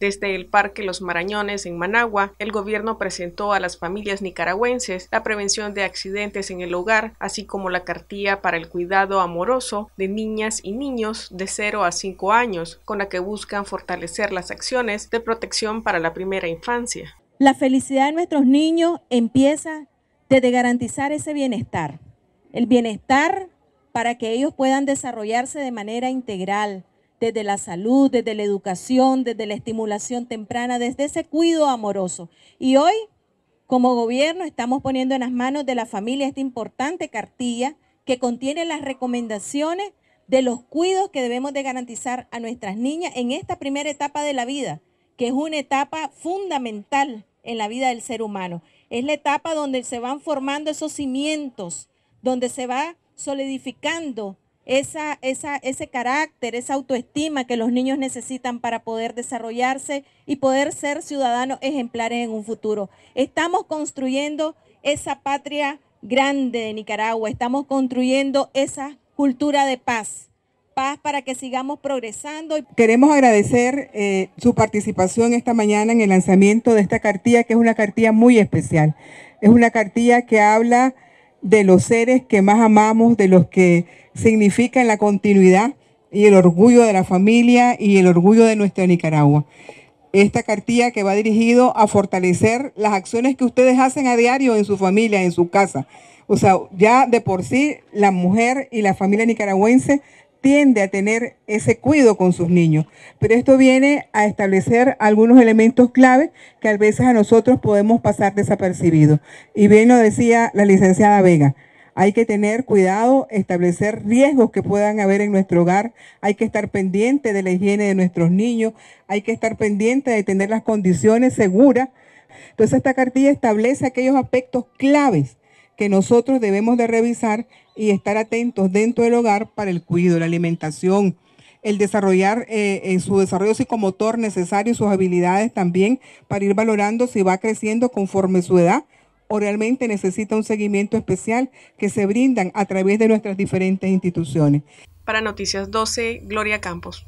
Desde el Parque Los Marañones en Managua, el gobierno presentó a las familias nicaragüenses la prevención de accidentes en el hogar, así como la cartilla para el cuidado amoroso de niñas y niños de 0 a 5 años, con la que buscan fortalecer las acciones de protección para la primera infancia. La felicidad de nuestros niños empieza desde garantizar ese bienestar, el bienestar para que ellos puedan desarrollarse de manera integral, desde la salud, desde la educación, desde la estimulación temprana, desde ese cuidado amoroso. Y hoy, como gobierno, estamos poniendo en las manos de la familia esta importante cartilla que contiene las recomendaciones de los cuidos que debemos de garantizar a nuestras niñas en esta primera etapa de la vida, que es una etapa fundamental en la vida del ser humano. Es la etapa donde se van formando esos cimientos, donde se va solidificando esa, ese carácter, esa autoestima que los niños necesitan para poder desarrollarse y poder ser ciudadanos ejemplares en un futuro. Estamos construyendo esa patria grande de Nicaragua, estamos construyendo esa cultura de paz paz para que sigamos progresando. Queremos agradecer eh, su participación esta mañana en el lanzamiento de esta cartilla, que es una cartilla muy especial. Es una cartilla que habla de los seres que más amamos, de los que significan la continuidad y el orgullo de la familia y el orgullo de nuestra Nicaragua. Esta cartilla que va dirigido a fortalecer las acciones que ustedes hacen a diario en su familia, en su casa. O sea, ya de por sí la mujer y la familia nicaragüense tiende a tener ese cuidado con sus niños. Pero esto viene a establecer algunos elementos clave que a veces a nosotros podemos pasar desapercibidos. Y bien lo decía la licenciada Vega. Hay que tener cuidado, establecer riesgos que puedan haber en nuestro hogar, hay que estar pendiente de la higiene de nuestros niños, hay que estar pendiente de tener las condiciones seguras. Entonces esta cartilla establece aquellos aspectos claves que nosotros debemos de revisar y estar atentos dentro del hogar para el cuidado, la alimentación, el desarrollar en eh, eh, su desarrollo psicomotor necesario sus habilidades también para ir valorando si va creciendo conforme su edad o realmente necesita un seguimiento especial que se brindan a través de nuestras diferentes instituciones. Para Noticias 12, Gloria Campos.